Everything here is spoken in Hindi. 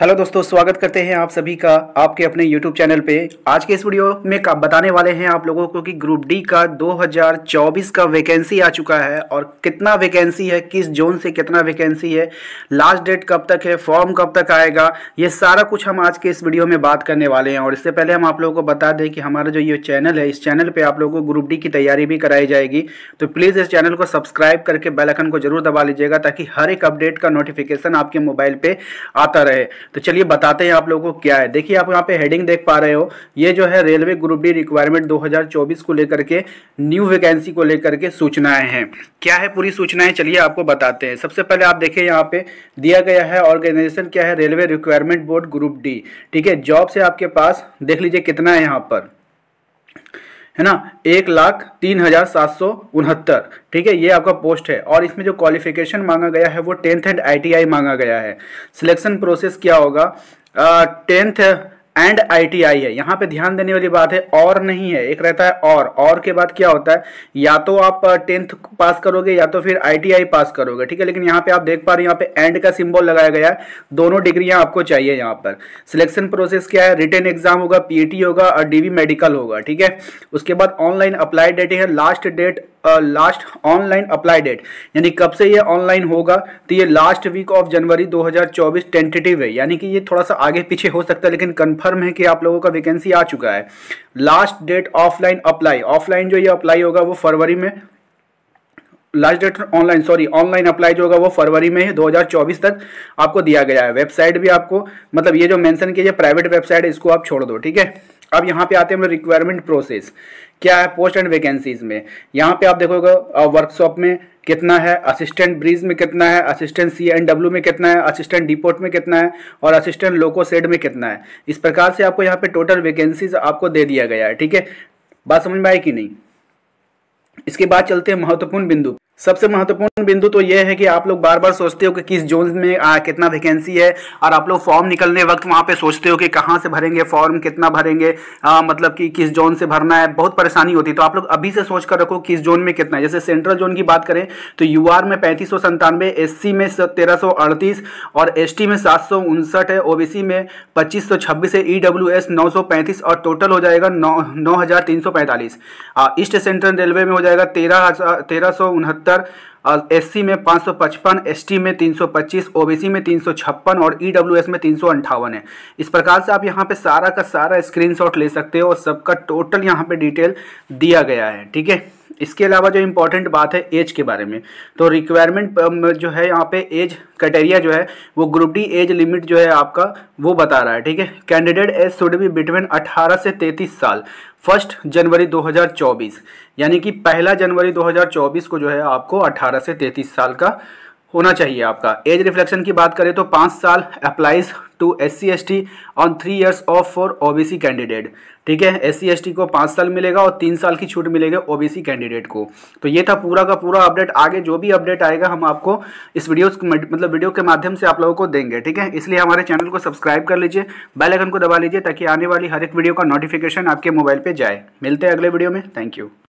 हेलो दोस्तों स्वागत करते हैं आप सभी का आपके अपने यूट्यूब चैनल पे आज के इस वीडियो में का बताने वाले हैं आप लोगों को कि ग्रुप डी का 2024 का वैकेंसी आ चुका है और कितना वैकेंसी है किस जोन से कितना वैकेंसी है लास्ट डेट कब तक है फॉर्म कब तक आएगा ये सारा कुछ हम आज के इस वीडियो में बात करने वाले हैं और इससे पहले हम आप लोगों को बता दें कि हमारा जो ये चैनल है इस चैनल पर आप लोगों को ग्रुप डी की तैयारी भी कराई जाएगी तो प्लीज़ इस चैनल को सब्सक्राइब करके बेलकन को जरूर दबा लीजिएगा ताकि हर एक अपडेट का नोटिफिकेशन आपके मोबाइल पर आता रहे तो चलिए बताते हैं आप लोगों को क्या है देखिए आप यहाँ पे हेडिंग देख पा रहे हो ये जो है रेलवे ग्रुप डी रिक्वायरमेंट 2024 को लेकर के न्यू वैकेंसी को लेकर के सूचनाएं हैं क्या है पूरी सूचनाएं चलिए आपको बताते हैं सबसे पहले आप देखिए यहाँ पे दिया गया है ऑर्गेनाइजेशन क्या है railway requirement board group D ठीक है जॉब से आपके पास देख लीजिए कितना है यहाँ पर है ना एक लाख तीन हज़ार सात सौ उनहत्तर ठीक है ये आपका पोस्ट है और इसमें जो क्वालिफिकेशन मांगा गया है वो टेंथ एंड आईटीआई मांगा गया है सिलेक्शन प्रोसेस क्या होगा टेंथ uh, एंड आईटीआई है यहाँ पे ध्यान देने वाली बात है और नहीं है एक रहता है और और के बाद क्या होता है या तो आप टेंथ पास करोगे या तो फिर आईटीआई पास करोगे ठीक है लेकिन यहाँ पे आप देख पा रहे हो यहाँ पे एंड का सिंबल लगाया गया है दोनों डिग्रियां आपको चाहिए यहाँ पर सिलेक्शन प्रोसेस क्या है रिटर्न एग्जाम होगा पीएटी e होगा और डीवी मेडिकल होगा ठीक है उसके बाद ऑनलाइन अप्लाई डेट है last date last online apply date यानी कब से ये ऑनलाइन होगा तो ये last week of January 2024 tentative है यानी कि ये थोड़ा सा आगे पीछे हो सकता है लेकिन कंफर्म है कि आप लोगों का वैकेंसी आ चुका है last date offline apply offline जो ये अप्लाई होगा वो फरवरी में last date online sorry online apply जो होगा वो फरवरी में है 2024 तक आपको दिया गया है वेबसाइट भी आपको मतलब ये जो मेंशन किया प्राइवेट वेबसाइट है इसको आप छोड़ दो ठीक है अब यहाँ पे आते हैं हम लोग रिक्वायरमेंट प्रोसेस क्या है पोस्ट एंड वैकेंसीज में यहाँ पे आप देखोगे वर्कशॉप में कितना है असिस्टेंट ब्रिज में कितना है असिस्टेंट सी एन डब्ल्यू में कितना है असिस्टेंट डिपोर्ट में कितना है और असिस्टेंट लोको सेड में कितना है इस प्रकार से आपको यहाँ पे टोटल वैकेंसीज आपको दे दिया गया है ठीक है बात समझ में आई कि नहीं इसके बाद चलते हैं महत्वपूर्ण बिंदु सबसे महत्वपूर्ण बिंदु तो यह है कि आप लोग बार बार सोचते हो कि किस जोन में आ, कितना वैकेंसी है और आप लोग फॉर्म निकलने वक्त वहाँ पे सोचते हो कि कहाँ से भरेंगे फॉर्म कितना भरेंगे आ, मतलब कि किस जोन से भरना है बहुत परेशानी होती है तो आप लोग अभी से सोच कर रखो किस जोन में कितना है जैसे सेंट्रल जोन की बात करें तो यू में पैंतीस सौ संतानवे में तेरह और एस में सात है ओ में पच्चीस है ई e डब्ल्यू और टोटल हो जाएगा नौ ईस्ट सेंट्रल रेलवे में हो जाएगा तेरह तेरह पचहत्तर एस में पाँच सौ पचपन में तीन सौ पच्चीस ओबीसी में तीन सौ छप्पन और एस e में तीन सौ अंठावन है इस प्रकार से आप यहाँ पे सारा का सारा स्क्रीनशॉट ले सकते हो और सबका टोटल यहाँ पे डिटेल दिया गया है ठीक है इसके अलावा जो इम्पोर्टेंट बात है एज के बारे में तो रिक्वायरमेंट um, जो है यहाँ पे एज क्राइटेरिया जो है वो ग्रुप डी एज लिमिट जो है आपका वो बता रहा है ठीक है candidate age should be between 18 से 33 साल फर्स्ट जनवरी 2024 यानी कि पहला जनवरी 2024 को जो है आपको 18 से 33 साल का होना चाहिए आपका एज रिफ्लेक्शन की बात करें तो पाँच साल applies to S C S T on three years of for O B C candidate ठीक है एस सी एस टी को पाँच साल मिलेगा और तीन साल की छूट मिलेगी ओ बी सी कैंडिडेट को तो ये था पूरा का पूरा अपडेट आगे जो भी अपडेट आएगा हम आपको इस वीडियो मतलब वीडियो के माध्यम से आप लोगों को देंगे ठीक है इसलिए हमारे चैनल को सब्सक्राइब कर लीजिए बेल आइकन को दबा लीजिए ताकि आने वाली हर एक वीडियो का नोटिफिकेशन आपके मोबाइल पर जाए मिलते हैं अगले वीडियो में थैंक यू